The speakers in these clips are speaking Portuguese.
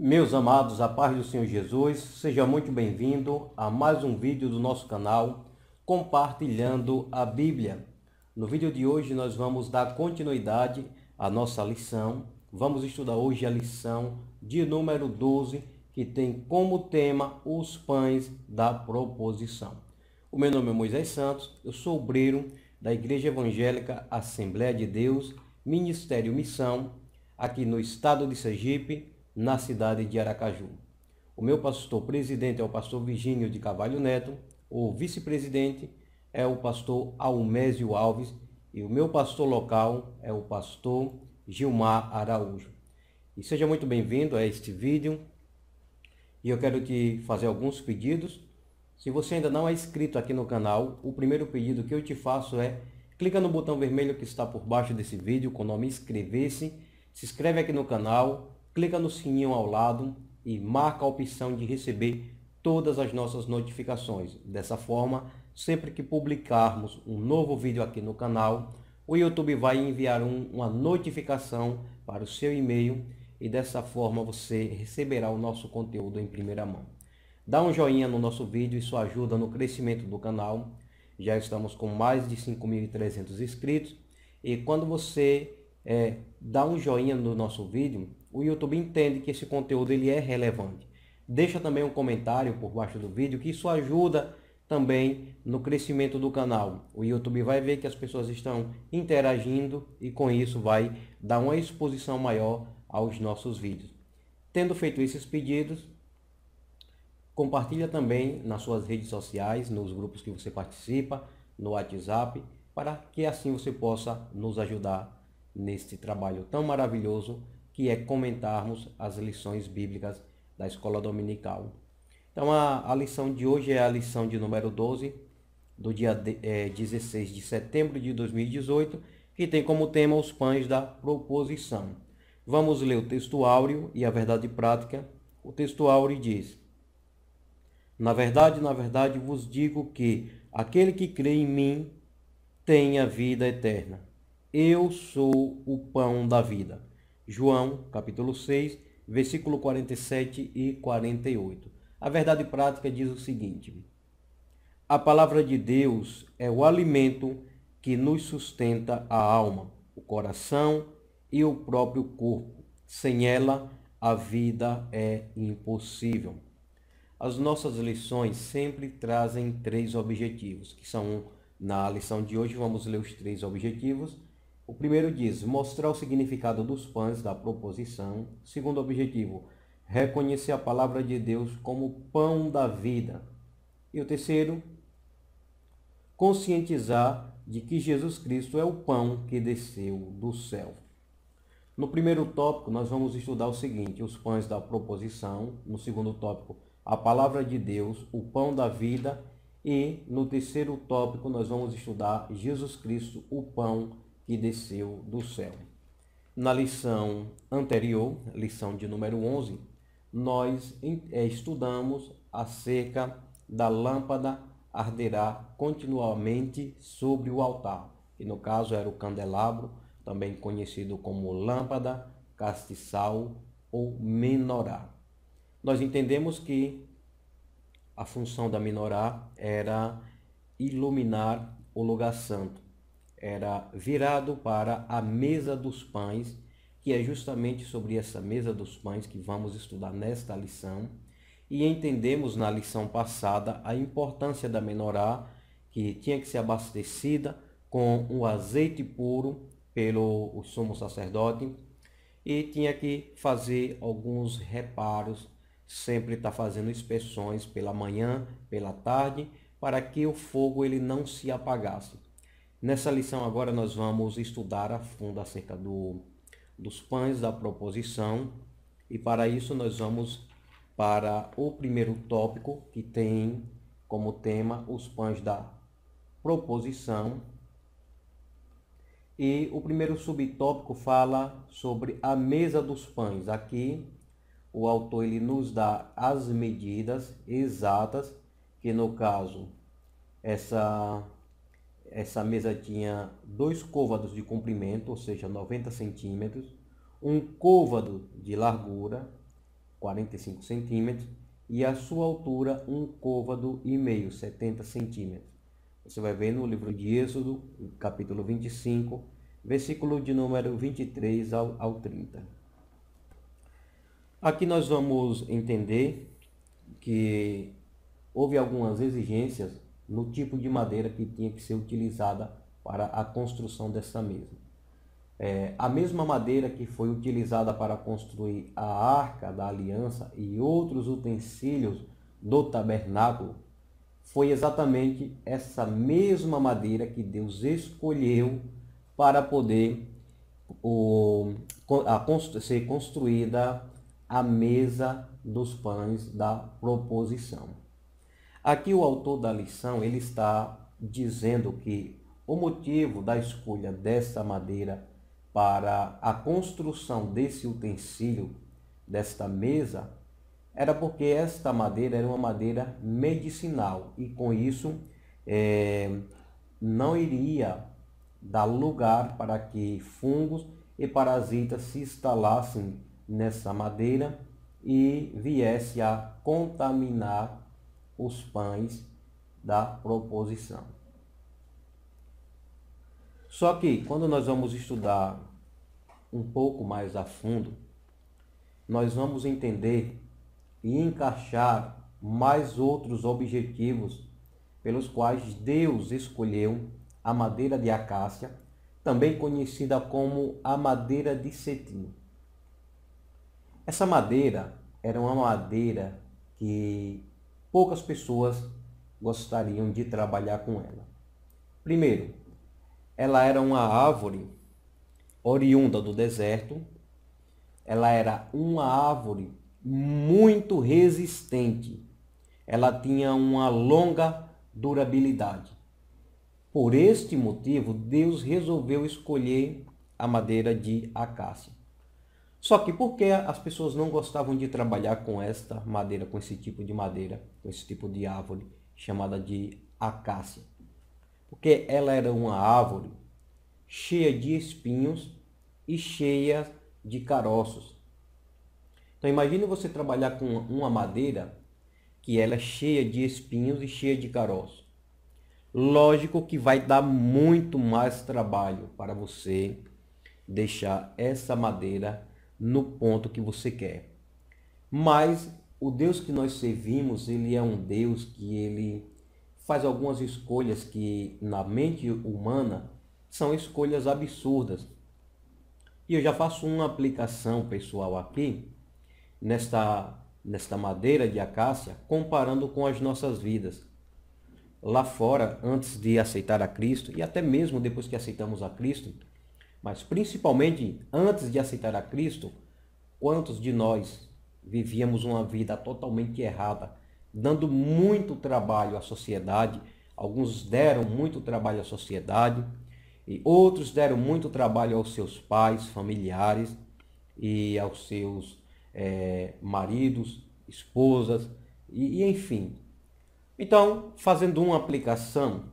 Meus amados, a paz do Senhor Jesus, seja muito bem-vindo a mais um vídeo do nosso canal Compartilhando a Bíblia. No vídeo de hoje nós vamos dar continuidade à nossa lição. Vamos estudar hoje a lição de número 12, que tem como tema os pães da proposição. O meu nome é Moisés Santos, eu sou obreiro da Igreja Evangélica Assembleia de Deus, Ministério Missão, aqui no estado de Sergipe, na cidade de Aracaju. O meu pastor presidente é o pastor Virgínio de Cavalho Neto, o vice-presidente é o pastor Almésio Alves e o meu pastor local é o pastor Gilmar Araújo. E seja muito bem-vindo a este vídeo. E eu quero te fazer alguns pedidos. Se você ainda não é inscrito aqui no canal, o primeiro pedido que eu te faço é clica no botão vermelho que está por baixo desse vídeo com o nome inscrever-se, se inscreve aqui no canal, clica no sininho ao lado e marca a opção de receber todas as nossas notificações. Dessa forma, sempre que publicarmos um novo vídeo aqui no canal, o YouTube vai enviar um, uma notificação para o seu e-mail e dessa forma você receberá o nosso conteúdo em primeira mão. Dá um joinha no nosso vídeo, isso ajuda no crescimento do canal. Já estamos com mais de 5.300 inscritos e quando você é, dá um joinha no nosso vídeo, o YouTube entende que esse conteúdo ele é relevante. Deixa também um comentário por baixo do vídeo, que isso ajuda também no crescimento do canal. O YouTube vai ver que as pessoas estão interagindo e com isso vai dar uma exposição maior aos nossos vídeos. Tendo feito esses pedidos, compartilha também nas suas redes sociais, nos grupos que você participa, no WhatsApp, para que assim você possa nos ajudar neste trabalho tão maravilhoso que é comentarmos as lições bíblicas da escola dominical. Então, a, a lição de hoje é a lição de número 12, do dia de, é, 16 de setembro de 2018, que tem como tema os pães da proposição. Vamos ler o texto áureo e a verdade prática. O texto áureo diz: Na verdade, na verdade vos digo que aquele que crê em mim tem a vida eterna. Eu sou o pão da vida. João, capítulo 6, versículo 47 e 48. A verdade prática diz o seguinte: A palavra de Deus é o alimento que nos sustenta a alma, o coração e o próprio corpo. Sem ela, a vida é impossível. As nossas lições sempre trazem três objetivos, que são na lição de hoje vamos ler os três objetivos o primeiro diz mostrar o significado dos pães da proposição. Segundo objetivo, reconhecer a palavra de Deus como pão da vida. E o terceiro, conscientizar de que Jesus Cristo é o pão que desceu do céu. No primeiro tópico, nós vamos estudar o seguinte: os pães da proposição. No segundo tópico, a palavra de Deus, o pão da vida. E no terceiro tópico, nós vamos estudar Jesus Cristo, o pão que desceu do céu. Na lição anterior, lição de número 11, nós eh, estudamos acerca da lâmpada arderá continuamente sobre o altar, que no caso era o candelabro, também conhecido como lâmpada, castiçal ou menorá. Nós entendemos que a função da menorá era iluminar o lugar santo, era virado para a mesa dos pães, que é justamente sobre essa mesa dos pães que vamos estudar nesta lição. E entendemos na lição passada a importância da menorá, que tinha que ser abastecida com o azeite puro pelo sumo sacerdote e tinha que fazer alguns reparos, sempre está fazendo inspeções pela manhã, pela tarde, para que o fogo ele não se apagasse. Nessa lição agora nós vamos estudar a fundo acerca do, dos pães da proposição e para isso nós vamos para o primeiro tópico que tem como tema os pães da proposição e o primeiro subtópico fala sobre a mesa dos pães. Aqui o autor ele nos dá as medidas exatas que no caso essa essa mesa tinha dois côvados de comprimento, ou seja, 90 centímetros, um côvado de largura, 45 centímetros, e a sua altura um côvado e meio, 70 centímetros. Você vai ver no livro de Êxodo, capítulo 25, versículo de número 23 ao, ao 30. Aqui nós vamos entender que houve algumas exigências no tipo de madeira que tinha que ser utilizada para a construção dessa mesma. É, a mesma madeira que foi utilizada para construir a arca da aliança e outros utensílios do tabernáculo foi exatamente essa mesma madeira que Deus escolheu para poder o, a, a, ser construída a mesa dos pães da proposição. Aqui o autor da lição ele está dizendo que o motivo da escolha dessa madeira para a construção desse utensílio, desta mesa, era porque esta madeira era uma madeira medicinal e com isso é, não iria dar lugar para que fungos e parasitas se instalassem nessa madeira e viesse a contaminar os pães da proposição. Só que quando nós vamos estudar um pouco mais a fundo, nós vamos entender e encaixar mais outros objetivos pelos quais Deus escolheu a madeira de acácia, também conhecida como a madeira de cetim. Essa madeira era uma madeira que poucas pessoas gostariam de trabalhar com ela. Primeiro, ela era uma árvore oriunda do deserto. Ela era uma árvore muito resistente. Ela tinha uma longa durabilidade. Por este motivo, Deus resolveu escolher a madeira de acácia. Só que porque as pessoas não gostavam de trabalhar com esta madeira, com esse tipo de madeira, com esse tipo de árvore chamada de acácia? Porque ela era uma árvore cheia de espinhos e cheia de caroços. Então imagine você trabalhar com uma madeira que ela é cheia de espinhos e cheia de caroços. Lógico que vai dar muito mais trabalho para você deixar essa madeira no ponto que você quer. Mas o Deus que nós servimos, ele é um Deus que ele faz algumas escolhas que na mente humana são escolhas absurdas. E eu já faço uma aplicação pessoal aqui nesta nesta madeira de acácia, comparando com as nossas vidas. Lá fora, antes de aceitar a Cristo e até mesmo depois que aceitamos a Cristo, mas principalmente antes de aceitar a Cristo, quantos de nós vivíamos uma vida totalmente errada, dando muito trabalho à sociedade? Alguns deram muito trabalho à sociedade e outros deram muito trabalho aos seus pais, familiares e aos seus é, maridos, esposas e, e enfim. Então, fazendo uma aplicação,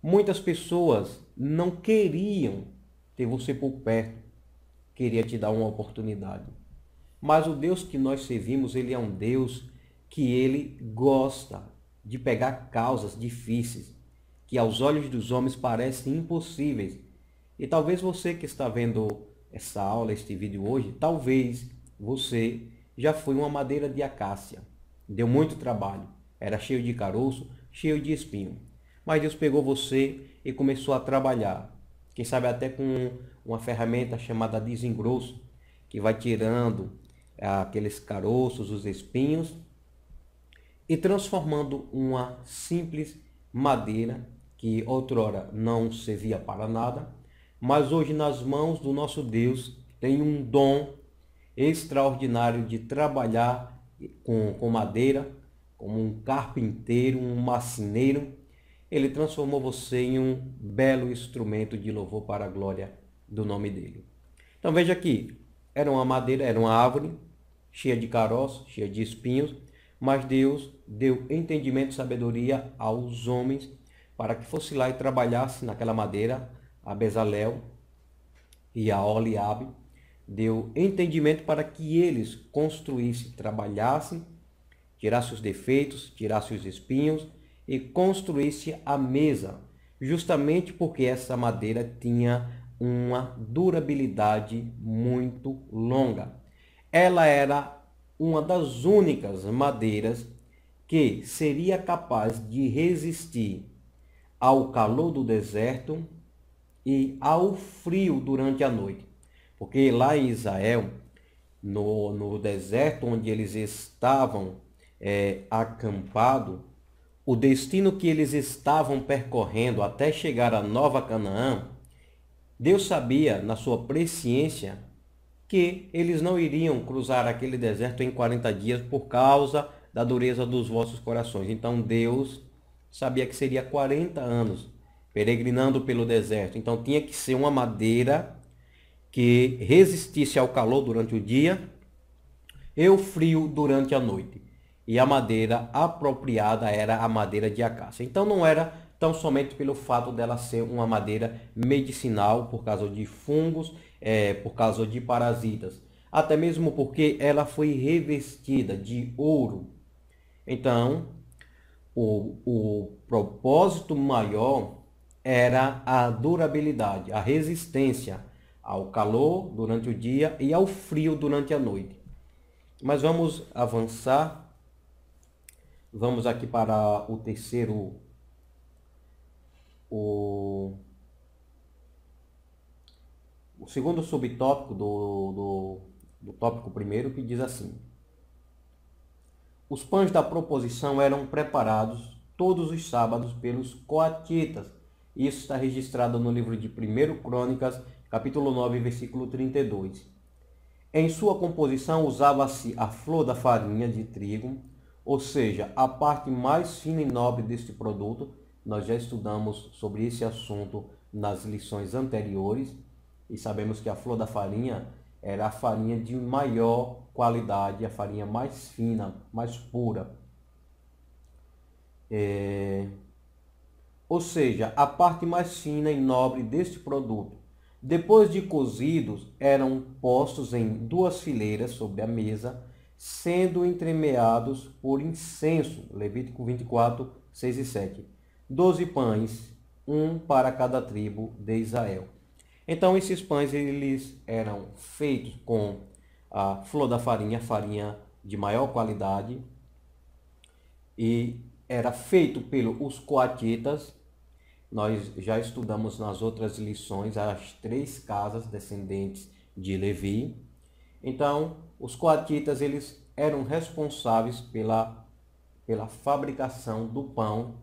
muitas pessoas não queriam ter você por perto, queria te dar uma oportunidade. Mas o Deus que nós servimos, ele é um Deus que ele gosta de pegar causas difíceis, que aos olhos dos homens parecem impossíveis. E talvez você que está vendo essa aula, este vídeo hoje, talvez você já foi uma madeira de acácia. Deu muito trabalho, era cheio de caroço, cheio de espinho. Mas Deus pegou você e começou a trabalhar, quem sabe até com uma ferramenta chamada desengrosso, que vai tirando ah, aqueles caroços, os espinhos, e transformando uma simples madeira que outrora não servia para nada, mas hoje nas mãos do nosso Deus tem um dom extraordinário de trabalhar com, com madeira, como um carpinteiro, um macineiro, ele transformou você em um belo instrumento de louvor para a glória do nome dele. Então veja aqui, era uma madeira, era uma árvore cheia de caroços, cheia de espinhos, mas Deus deu entendimento e sabedoria aos homens para que fosse lá e trabalhasse naquela madeira, a Bezalel e a Oliabe, deu entendimento para que eles construíssem, trabalhassem, tirassem os defeitos, tirassem os espinhos e construísse a mesa, justamente porque essa madeira tinha uma durabilidade muito longa. Ela era uma das únicas madeiras que seria capaz de resistir ao calor do deserto e ao frio durante a noite. Porque lá em Israel, no, no deserto onde eles estavam é, eh, acampados, o destino que eles estavam percorrendo até chegar à Nova Canaã, Deus sabia, na sua presciência, que eles não iriam cruzar aquele deserto em 40 dias por causa da dureza dos vossos corações. Então Deus sabia que seria 40 anos peregrinando pelo deserto. Então tinha que ser uma madeira que resistisse ao calor durante o dia e o frio durante a noite e a madeira apropriada era a madeira de acácia. Então não era tão somente pelo fato dela ser uma madeira medicinal por causa de fungos, é, por causa de parasitas, até mesmo porque ela foi revestida de ouro. Então, o, o propósito maior era a durabilidade, a resistência ao calor durante o dia e ao frio durante a noite. Mas vamos avançar Vamos aqui para o terceiro. O, o segundo subtópico do, do, do tópico primeiro, que diz assim: Os pães da proposição eram preparados todos os sábados pelos coatitas. Isso está registrado no livro de 1 Crônicas, capítulo 9, versículo 32. Em sua composição usava-se a flor da farinha de trigo, ou seja, a parte mais fina e nobre deste produto. Nós já estudamos sobre esse assunto nas lições anteriores e sabemos que a flor da farinha era a farinha de maior qualidade, a farinha mais fina, mais pura. É... Ou seja, a parte mais fina e nobre deste produto. Depois de cozidos, eram postos em duas fileiras sobre a mesa sendo entremeados por incenso. Levítico 24, 6 e 7. Doze pães, um para cada tribo de Israel. Então esses pães eles eram feitos com a flor da farinha, farinha de maior qualidade, e era feito pelos coatitas. Nós já estudamos nas outras lições as três casas descendentes de Levi. Então, os coatitas eles eram responsáveis pela, pela fabricação do pão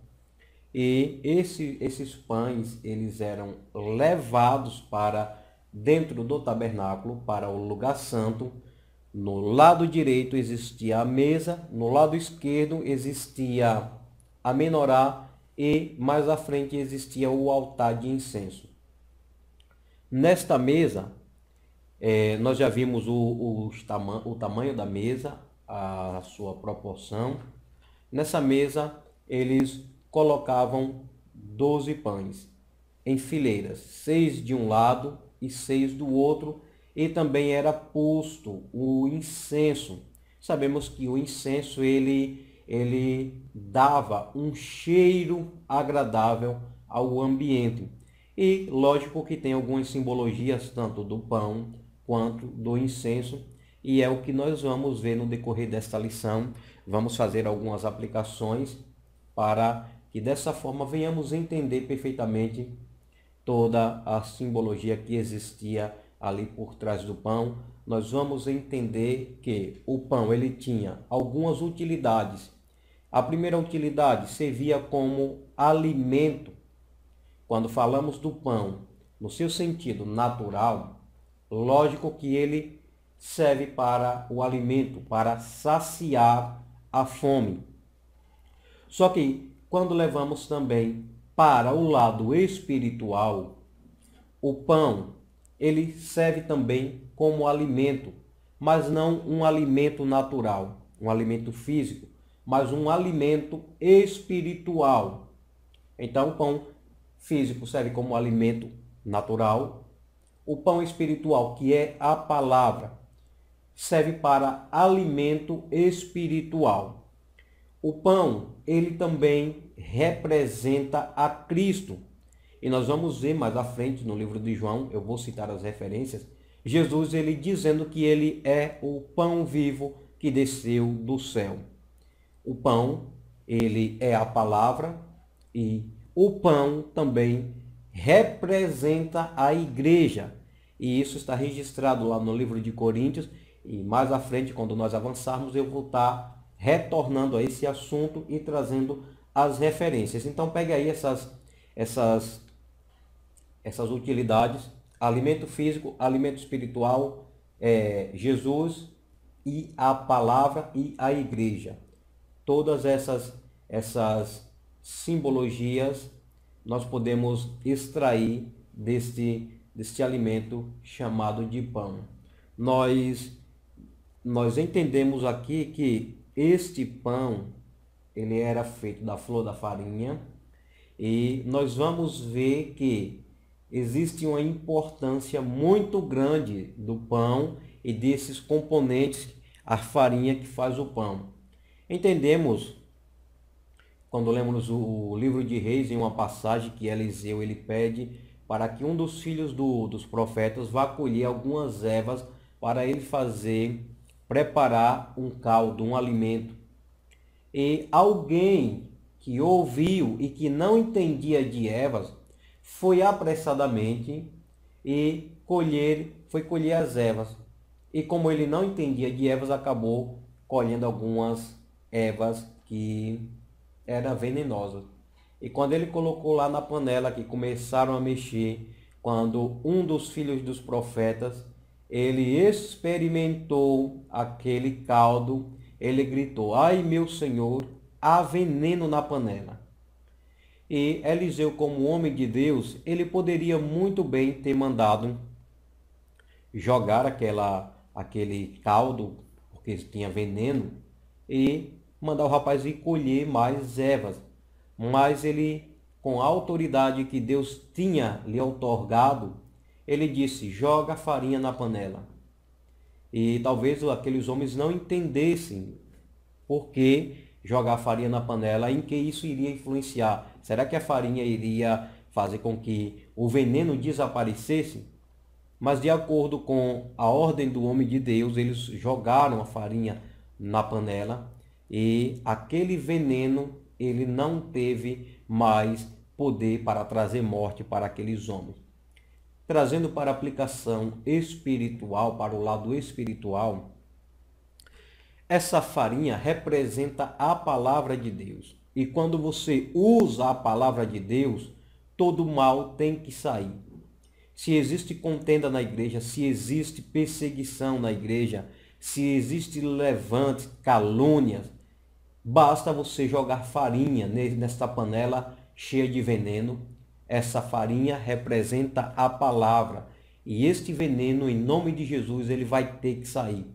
e esse, esses pães eles eram levados para dentro do tabernáculo para o lugar santo. No lado direito existia a mesa, no lado esquerdo existia a menorá e mais à frente existia o altar de incenso. Nesta mesa é, nós já vimos o, o, o tamanho da mesa, a sua proporção. Nessa mesa, eles colocavam 12 pães em fileiras, seis de um lado e seis do outro, e também era posto o incenso. Sabemos que o incenso ele ele dava um cheiro agradável ao ambiente. E lógico que tem algumas simbologias tanto do pão quanto do incenso, e é o que nós vamos ver no decorrer desta lição. Vamos fazer algumas aplicações para que dessa forma venhamos entender perfeitamente toda a simbologia que existia ali por trás do pão. Nós vamos entender que o pão ele tinha algumas utilidades. A primeira utilidade servia como alimento. Quando falamos do pão no seu sentido natural, Lógico que ele serve para o alimento, para saciar a fome. Só que quando levamos também para o lado espiritual, o pão, ele serve também como alimento, mas não um alimento natural, um alimento físico, mas um alimento espiritual. Então, o pão físico serve como alimento natural, o pão espiritual, que é a palavra, serve para alimento espiritual. O pão, ele também representa a Cristo. E nós vamos ver mais à frente no livro de João, eu vou citar as referências, Jesus ele dizendo que ele é o pão vivo que desceu do céu. O pão, ele é a palavra e o pão também representa a igreja. E isso está registrado lá no livro de Coríntios. E mais à frente, quando nós avançarmos, eu vou estar tá retornando a esse assunto e trazendo as referências. Então pegue aí essas, essas, essas utilidades: alimento físico, alimento espiritual, é, Jesus e a palavra e a igreja. Todas essas, essas simbologias nós podemos extrair deste, deste alimento chamado de pão. Nós, nós entendemos aqui que este pão ele era feito da flor da farinha e nós vamos ver que existe uma importância muito grande do pão e desses componentes, a farinha que faz o pão. Entendemos quando lemos o, o livro de Reis, em uma passagem que Eliseu ele pede para que um dos filhos do, dos profetas vá colher algumas ervas para ele fazer, preparar um caldo, um alimento. E alguém que ouviu e que não entendia de ervas foi apressadamente e colher, foi colher as ervas. E como ele não entendia de ervas, acabou colhendo algumas ervas que era venenosa. E quando ele colocou lá na panela que começaram a mexer, quando um dos filhos dos profetas, ele experimentou aquele caldo, ele gritou: "Ai, meu Senhor, há veneno na panela". E Eliseu, como homem de Deus, ele poderia muito bem ter mandado jogar aquela aquele caldo porque tinha veneno e mandar o rapaz ir colher mais ervas. Mas ele, com a autoridade que Deus tinha lhe otorgado, ele disse: joga a farinha na panela. E talvez aqueles homens não entendessem por que jogar a farinha na panela, em que isso iria influenciar. Será que a farinha iria fazer com que o veneno desaparecesse? Mas de acordo com a ordem do homem de Deus, eles jogaram a farinha na panela e aquele veneno ele não teve mais poder para trazer morte para aqueles homens. Trazendo para aplicação espiritual, para o lado espiritual, essa farinha representa a palavra de Deus. E quando você usa a palavra de Deus, todo mal tem que sair. Se existe contenda na igreja, se existe perseguição na igreja, se existe levante, calúnias, Basta você jogar farinha nesta panela cheia de veneno. Essa farinha representa a palavra. E este veneno, em nome de Jesus, ele vai ter que sair.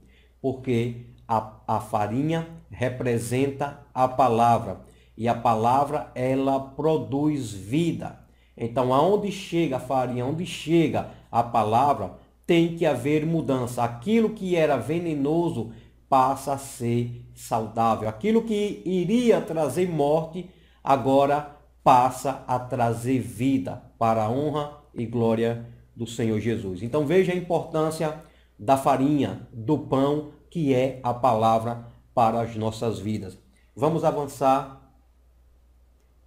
Porque a, a farinha representa a palavra. E a palavra, ela produz vida. Então, aonde chega a farinha, onde chega a palavra, tem que haver mudança. Aquilo que era venenoso passa a ser saudável. Aquilo que iria trazer morte, agora passa a trazer vida para a honra e glória do Senhor Jesus. Então veja a importância da farinha, do pão, que é a palavra para as nossas vidas. Vamos avançar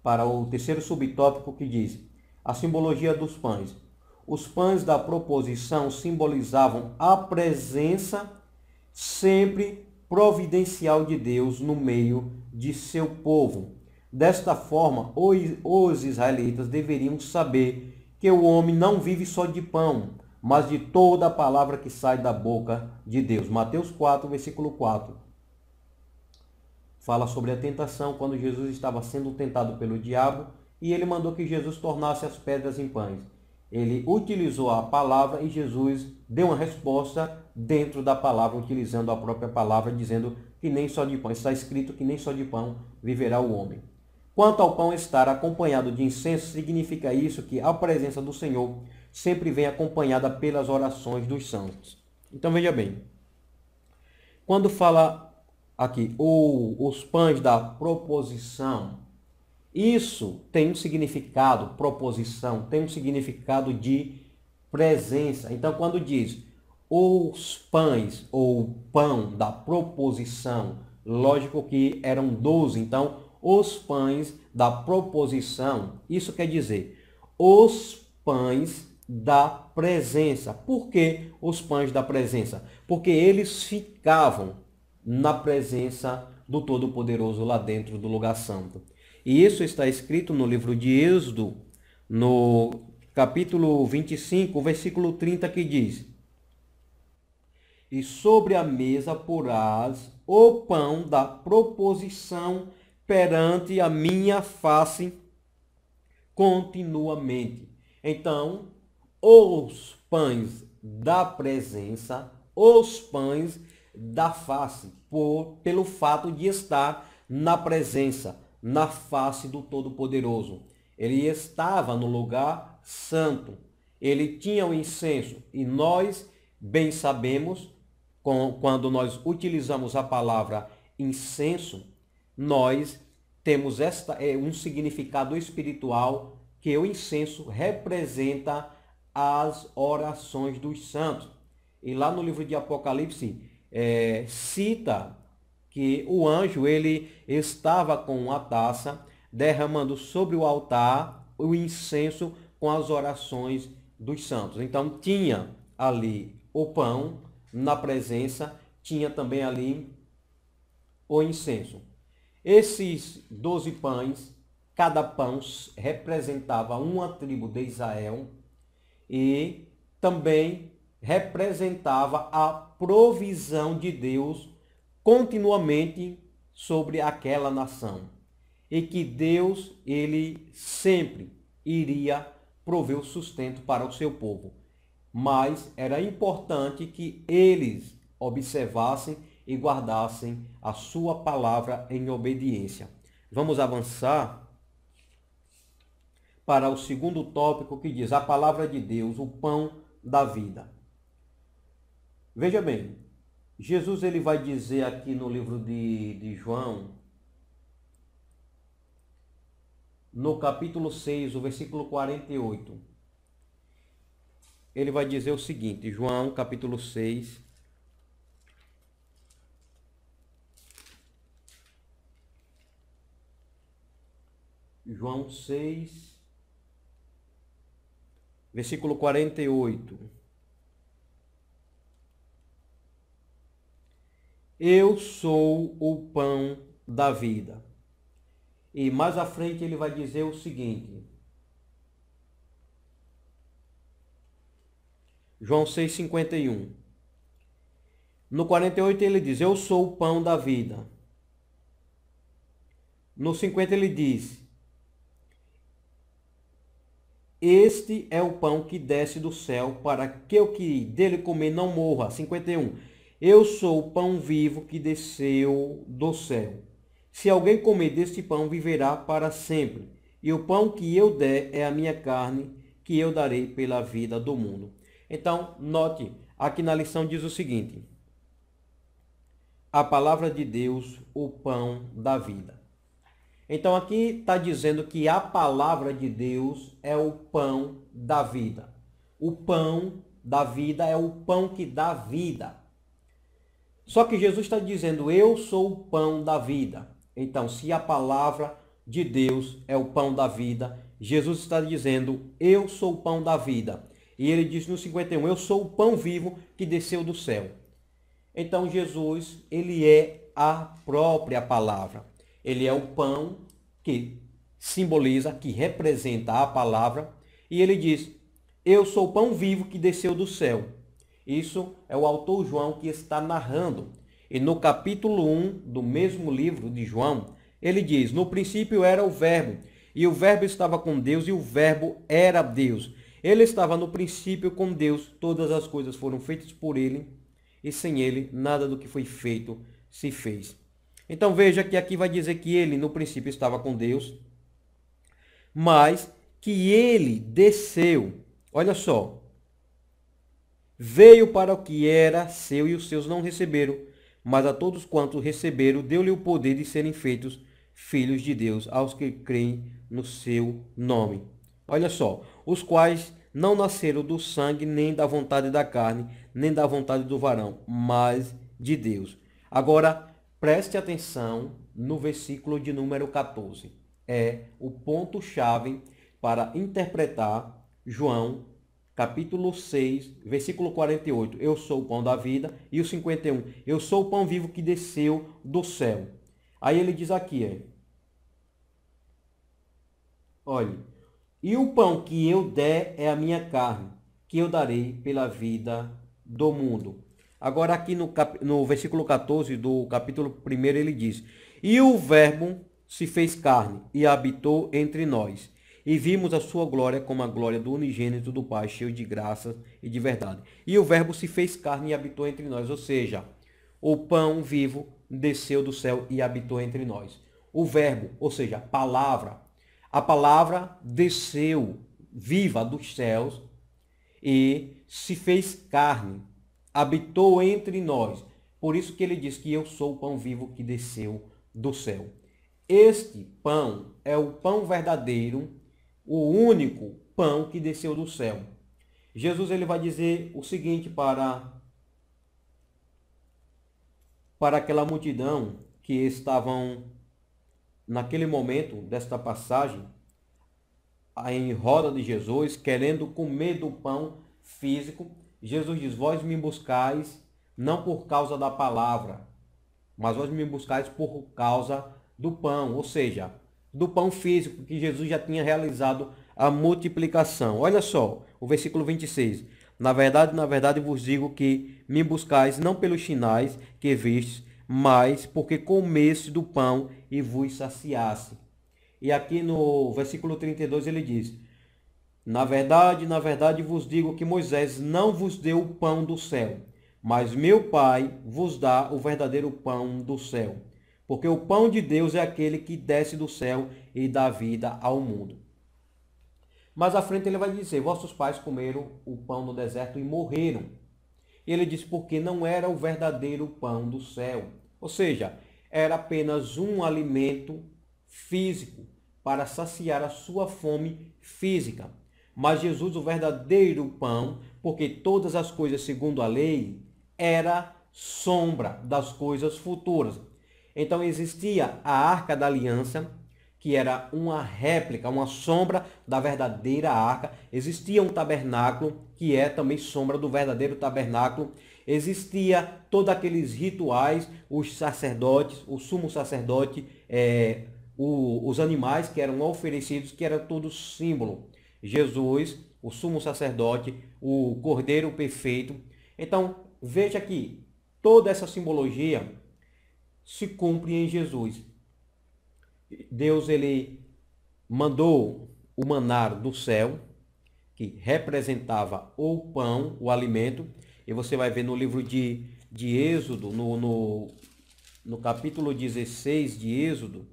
para o terceiro subtópico que diz: a simbologia dos pães. Os pães da proposição simbolizavam a presença sempre providencial de Deus no meio de seu povo. Desta forma, os israelitas deveriam saber que o homem não vive só de pão, mas de toda a palavra que sai da boca de Deus. Mateus 4, versículo 4. Fala sobre a tentação quando Jesus estava sendo tentado pelo diabo e ele mandou que Jesus tornasse as pedras em pães. Ele utilizou a palavra e Jesus deu uma resposta dentro da palavra, utilizando a própria palavra, dizendo que nem só de pão, está escrito que nem só de pão viverá o homem. Quanto ao pão estar acompanhado de incenso, significa isso que a presença do Senhor sempre vem acompanhada pelas orações dos santos. Então veja bem, quando fala aqui, ou os pães da proposição, isso tem um significado, proposição, tem um significado de presença. Então, quando diz os pães ou pão da proposição, lógico que eram doze, então os pães da proposição, isso quer dizer os pães da presença. Por que os pães da presença? Porque eles ficavam na presença do Todo-Poderoso lá dentro do lugar santo. E isso está escrito no livro de Êxodo, no capítulo 25, versículo 30, que diz: E sobre a mesa porás o pão da proposição perante a minha face continuamente. Então, os pães da presença, os pães da face, por, pelo fato de estar na presença na face do Todo-Poderoso. Ele estava no lugar santo. Ele tinha o incenso. E nós bem sabemos, quando nós utilizamos a palavra incenso, nós temos esta, é, um significado espiritual que o incenso representa as orações dos santos. E lá no livro de Apocalipse é, cita que o anjo ele estava com a taça derramando sobre o altar o incenso com as orações dos santos. Então tinha ali o pão na presença, tinha também ali o incenso. Esses doze pães, cada pão representava uma tribo de Israel e também representava a provisão de Deus continuamente sobre aquela nação e que Deus ele sempre iria prover o sustento para o seu povo. Mas era importante que eles observassem e guardassem a sua palavra em obediência. Vamos avançar para o segundo tópico que diz a palavra de Deus, o pão da vida. Veja bem, Jesus ele vai dizer aqui no livro de, de João, no capítulo 6, o versículo 48. Ele vai dizer o seguinte, João capítulo 6, João 6, versículo 48. Eu sou o pão da vida. E mais à frente ele vai dizer o seguinte. João 6,51. No 48 ele diz, eu sou o pão da vida. No 50 ele diz, este é o pão que desce do céu para que o que dele comer não morra. 51. Eu sou o pão vivo que desceu do céu. Se alguém comer deste pão, viverá para sempre. E o pão que eu der é a minha carne, que eu darei pela vida do mundo. Então, note, aqui na lição diz o seguinte: A palavra de Deus, o pão da vida. Então, aqui está dizendo que a palavra de Deus é o pão da vida. O pão da vida é o pão que dá vida. Só que Jesus está dizendo: Eu sou o pão da vida. Então, se a palavra de Deus é o pão da vida, Jesus está dizendo: Eu sou o pão da vida. E ele diz no 51: Eu sou o pão vivo que desceu do céu. Então, Jesus, ele é a própria palavra. Ele é o pão que simboliza, que representa a palavra. E ele diz: Eu sou o pão vivo que desceu do céu. Isso é o autor João que está narrando. E no capítulo 1 do mesmo livro de João, ele diz: No princípio era o Verbo, e o Verbo estava com Deus, e o Verbo era Deus. Ele estava no princípio com Deus, todas as coisas foram feitas por ele, e sem ele nada do que foi feito se fez. Então veja que aqui vai dizer que ele no princípio estava com Deus, mas que ele desceu. Olha só, veio para o que era seu e os seus não receberam, mas a todos quantos receberam, deu-lhe o poder de serem feitos filhos de Deus, aos que creem no seu nome. Olha só, os quais não nasceram do sangue, nem da vontade da carne, nem da vontade do varão, mas de Deus. Agora, preste atenção no versículo de número 14. É o ponto-chave para interpretar João capítulo 6, versículo 48, eu sou o pão da vida, e o 51, eu sou o pão vivo que desceu do céu. Aí ele diz aqui, é, olhe, e o pão que eu der é a minha carne, que eu darei pela vida do mundo. Agora aqui no, cap... no versículo 14 do capítulo 1 ele diz, e o verbo se fez carne e habitou entre nós e vimos a sua glória como a glória do unigênito do Pai, cheio de graça e de verdade. E o Verbo se fez carne e habitou entre nós, ou seja, o pão vivo desceu do céu e habitou entre nós. O Verbo, ou seja, a palavra, a palavra desceu viva dos céus e se fez carne, habitou entre nós. Por isso que ele diz que eu sou o pão vivo que desceu do céu. Este pão é o pão verdadeiro o único pão que desceu do céu. Jesus ele vai dizer o seguinte para para aquela multidão que estavam naquele momento desta passagem em roda de Jesus, querendo comer do pão físico. Jesus diz: Vós me buscais não por causa da palavra, mas vós me buscais por causa do pão, ou seja, do pão físico que Jesus já tinha realizado a multiplicação. Olha só, o versículo 26. Na verdade, na verdade vos digo que me buscais não pelos sinais que vistes, mas porque comeste do pão e vos saciasse. E aqui no versículo 32 ele diz: Na verdade, na verdade vos digo que Moisés não vos deu o pão do céu, mas meu Pai vos dá o verdadeiro pão do céu porque o pão de Deus é aquele que desce do céu e dá vida ao mundo. Mas à frente ele vai dizer: Vossos pais comeram o pão no deserto e morreram. E ele diz: Porque não era o verdadeiro pão do céu. Ou seja, era apenas um alimento físico para saciar a sua fome física. Mas Jesus, o verdadeiro pão, porque todas as coisas segundo a lei, era sombra das coisas futuras. Então existia a Arca da Aliança, que era uma réplica, uma sombra da verdadeira arca. Existia um tabernáculo, que é também sombra do verdadeiro tabernáculo. Existia todos aqueles rituais, os sacerdotes, o sumo sacerdote, é, o, os animais que eram oferecidos, que era todo símbolo. Jesus, o sumo sacerdote, o cordeiro perfeito. Então, veja que toda essa simbologia se cumpre em Jesus. Deus ele mandou o manar do céu, que representava o pão, o alimento, e você vai ver no livro de, de Êxodo, no, no, no capítulo 16 de Êxodo,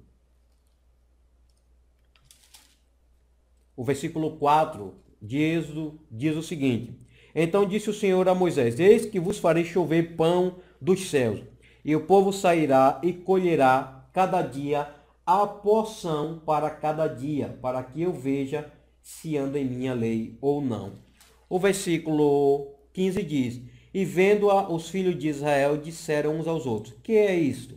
o versículo 4 de Êxodo diz o seguinte: Então disse o Senhor a Moisés: Eis que vos farei chover pão dos céus. E o povo sairá e colherá cada dia a porção para cada dia, para que eu veja se anda em minha lei ou não. O versículo 15 diz: E vendo-a, os filhos de Israel disseram uns aos outros: Que é isto?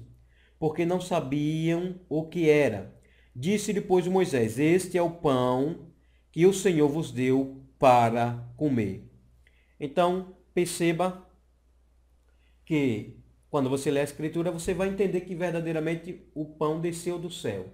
Porque não sabiam o que era. Disse-lhe, pois, Moisés: Este é o pão que o Senhor vos deu para comer. Então, perceba que quando você lê a Escritura, você vai entender que verdadeiramente o pão desceu do céu.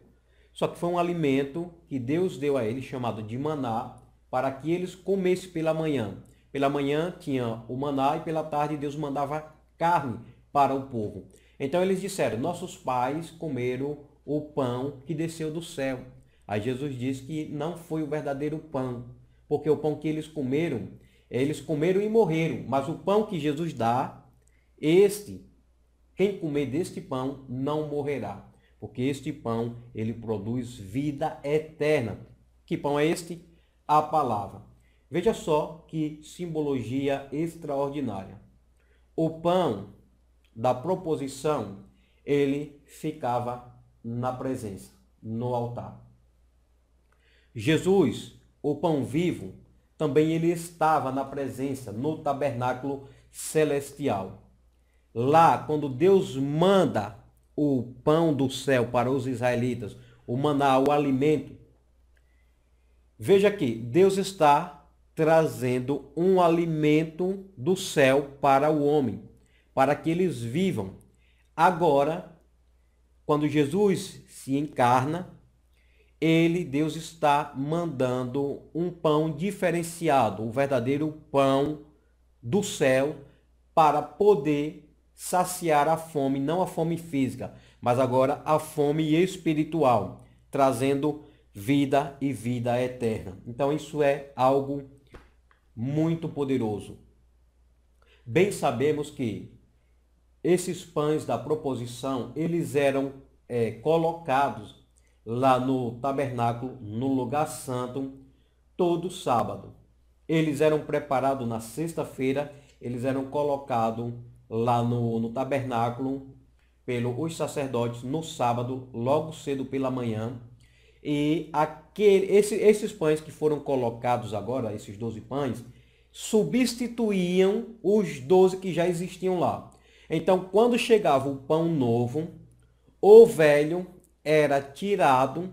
Só que foi um alimento que Deus deu a eles, chamado de maná, para que eles comessem pela manhã. Pela manhã tinha o maná e pela tarde Deus mandava carne para o povo. Então eles disseram: Nossos pais comeram o pão que desceu do céu. Aí Jesus diz que não foi o verdadeiro pão, porque o pão que eles comeram, eles comeram e morreram, mas o pão que Jesus dá, este quem comer deste pão não morrerá, porque este pão ele produz vida eterna. Que pão é este? A palavra. Veja só que simbologia extraordinária. O pão da proposição, ele ficava na presença, no altar. Jesus, o pão vivo, também ele estava na presença, no tabernáculo celestial lá, quando Deus manda o pão do céu para os israelitas, o maná, o alimento, veja aqui, Deus está trazendo um alimento do céu para o homem, para que eles vivam. Agora, quando Jesus se encarna, ele, Deus, está mandando um pão diferenciado, o verdadeiro pão do céu, para poder saciar a fome, não a fome física, mas agora a fome espiritual, trazendo vida e vida eterna. Então isso é algo muito poderoso. Bem sabemos que esses pães da proposição, eles eram é, colocados lá no tabernáculo, no lugar santo, todo sábado. Eles eram preparados na sexta-feira, eles eram colocados lá no, no tabernáculo pelos sacerdotes no sábado, logo cedo pela manhã. E aquele, esse, esses pães que foram colocados agora, esses 12 pães, substituíam os 12 que já existiam lá. Então, quando chegava o pão novo, o velho era tirado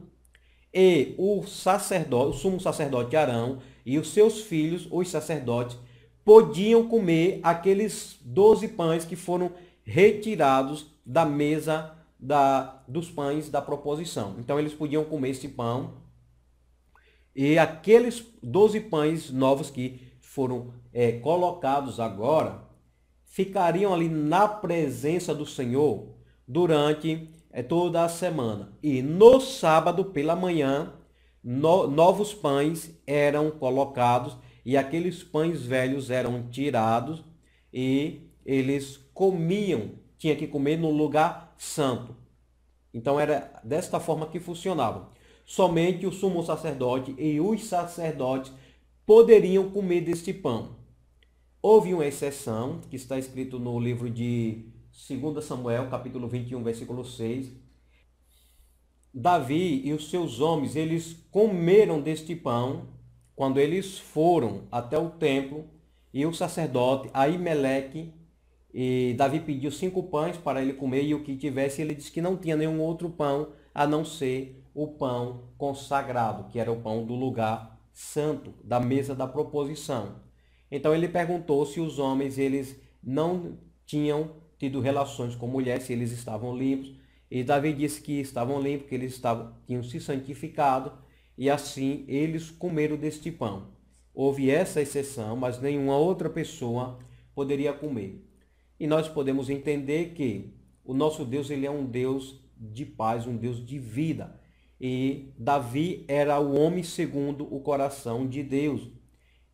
e o sacerdote, o sumo sacerdote Arão e os seus filhos, os sacerdotes, podiam comer aqueles 12 pães que foram retirados da mesa da, dos pães da proposição. Então eles podiam comer esse pão e aqueles 12 pães novos que foram é, colocados agora ficariam ali na presença do Senhor durante é, toda a semana. E no sábado pela manhã, no, novos pães eram colocados e aqueles pães velhos eram tirados e eles comiam, tinha que comer no lugar santo. Então era desta forma que funcionava. Somente o sumo sacerdote e os sacerdotes poderiam comer deste pão. Houve uma exceção, que está escrito no livro de 2 Samuel, capítulo 21, versículo 6. Davi e os seus homens, eles comeram deste pão quando eles foram até o templo e o sacerdote Aimeleque e Davi pediu cinco pães para ele comer e o que tivesse ele disse que não tinha nenhum outro pão a não ser o pão consagrado, que era o pão do lugar santo, da mesa da proposição. Então ele perguntou se os homens eles não tinham tido relações com mulheres, se eles estavam limpos. E Davi disse que estavam limpos, que eles estavam, tinham se santificado e assim eles comeram deste pão. Houve essa exceção, mas nenhuma outra pessoa poderia comer. E nós podemos entender que o nosso Deus ele é um Deus de paz, um Deus de vida. E Davi era o homem segundo o coração de Deus.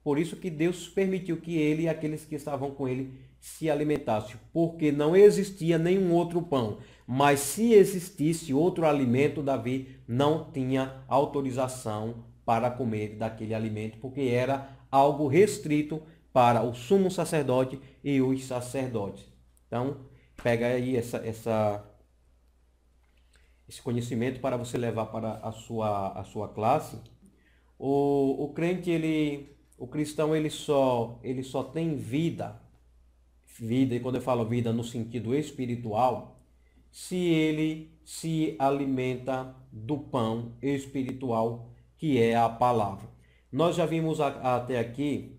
Por isso que Deus permitiu que ele e aqueles que estavam com ele se alimentassem, porque não existia nenhum outro pão. Mas se existisse outro alimento, Davi não tinha autorização para comer daquele alimento, porque era algo restrito para o sumo sacerdote e os sacerdotes. Então, pega aí essa, essa esse conhecimento para você levar para a sua, a sua classe. O, o crente, ele, o cristão, ele só, ele só tem vida. Vida, e quando eu falo vida no sentido espiritual, se ele se alimenta do pão espiritual que é a palavra. Nós já vimos até aqui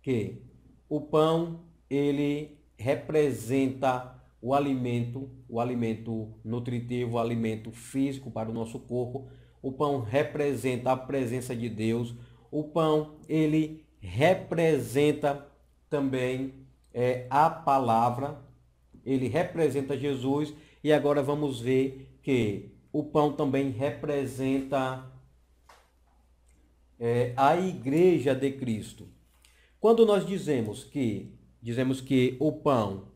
que o pão ele representa o alimento, o alimento nutritivo, o alimento físico para o nosso corpo. O pão representa a presença de Deus. O pão ele representa também é, a palavra ele representa Jesus e agora vamos ver que o pão também representa é, a igreja de Cristo. Quando nós dizemos que dizemos que o pão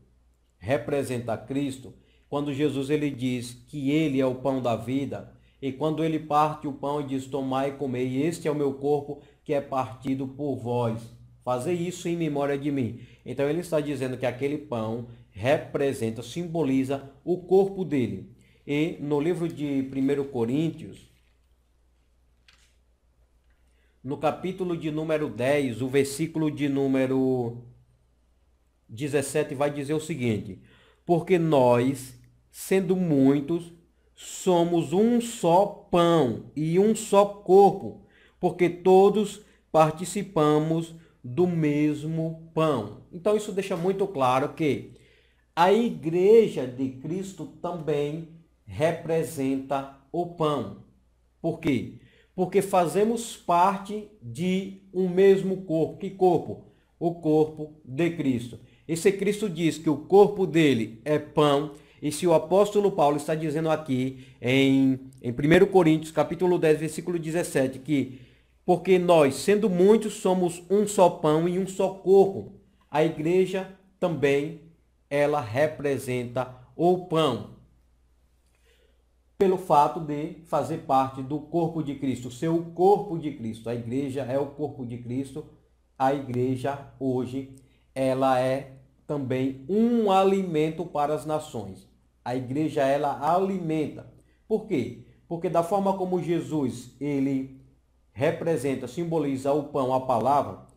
representa Cristo, quando Jesus ele diz que ele é o pão da vida, e quando ele parte o pão e diz: Tomai e comei, este é o meu corpo que é partido por vós. Fazer isso em memória de mim. Então ele está dizendo que aquele pão representa, simboliza o corpo dele. E no livro de 1 Coríntios, no capítulo de número 10, o versículo de número 17 vai dizer o seguinte: Porque nós, sendo muitos, somos um só pão e um só corpo, porque todos participamos do mesmo pão. Então isso deixa muito claro que a igreja de Cristo também representa o pão. Por quê? Porque fazemos parte de um mesmo corpo. Que corpo? O corpo de Cristo. E se Cristo diz que o corpo dele é pão, e se o apóstolo Paulo está dizendo aqui em, em 1 Coríntios capítulo 10, versículo 17, que porque nós, sendo muitos, somos um só pão e um só corpo, a igreja também ela representa o pão. Pelo fato de fazer parte do corpo de Cristo, ser o corpo de Cristo. A igreja é o corpo de Cristo. A igreja hoje, ela é também um alimento para as nações. A igreja ela alimenta. Por quê? Porque da forma como Jesus, ele representa, simboliza o pão, a palavra,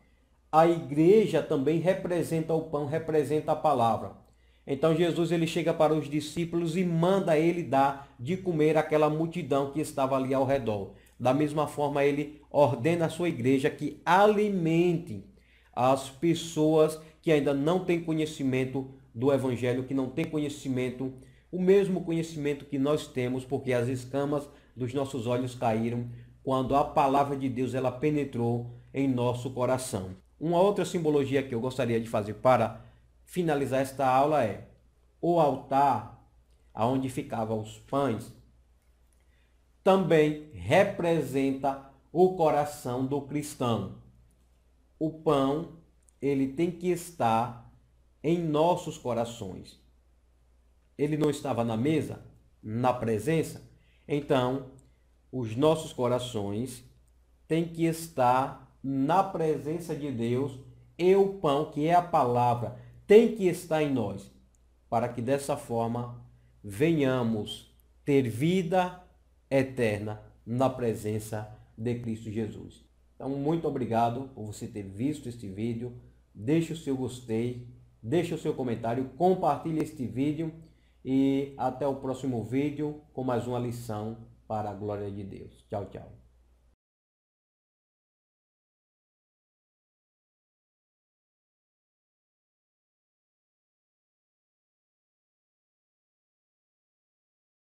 a igreja também representa o pão, representa a palavra. Então Jesus ele chega para os discípulos e manda ele dar de comer àquela multidão que estava ali ao redor. Da mesma forma, ele ordena a sua igreja que alimente as pessoas que ainda não têm conhecimento do evangelho, que não têm conhecimento, o mesmo conhecimento que nós temos, porque as escamas dos nossos olhos caíram quando a palavra de Deus ela penetrou em nosso coração. Uma outra simbologia que eu gostaria de fazer para finalizar esta aula é o altar aonde ficavam os pães também representa o coração do cristão. O pão, ele tem que estar em nossos corações. Ele não estava na mesa, na presença, então os nossos corações têm que estar na presença de Deus e o pão, que é a palavra, tem que estar em nós, para que dessa forma venhamos ter vida eterna na presença de Cristo Jesus. Então, muito obrigado por você ter visto este vídeo. Deixe o seu gostei, deixe o seu comentário, compartilhe este vídeo e até o próximo vídeo com mais uma lição para a glória de Deus. Tchau, tchau.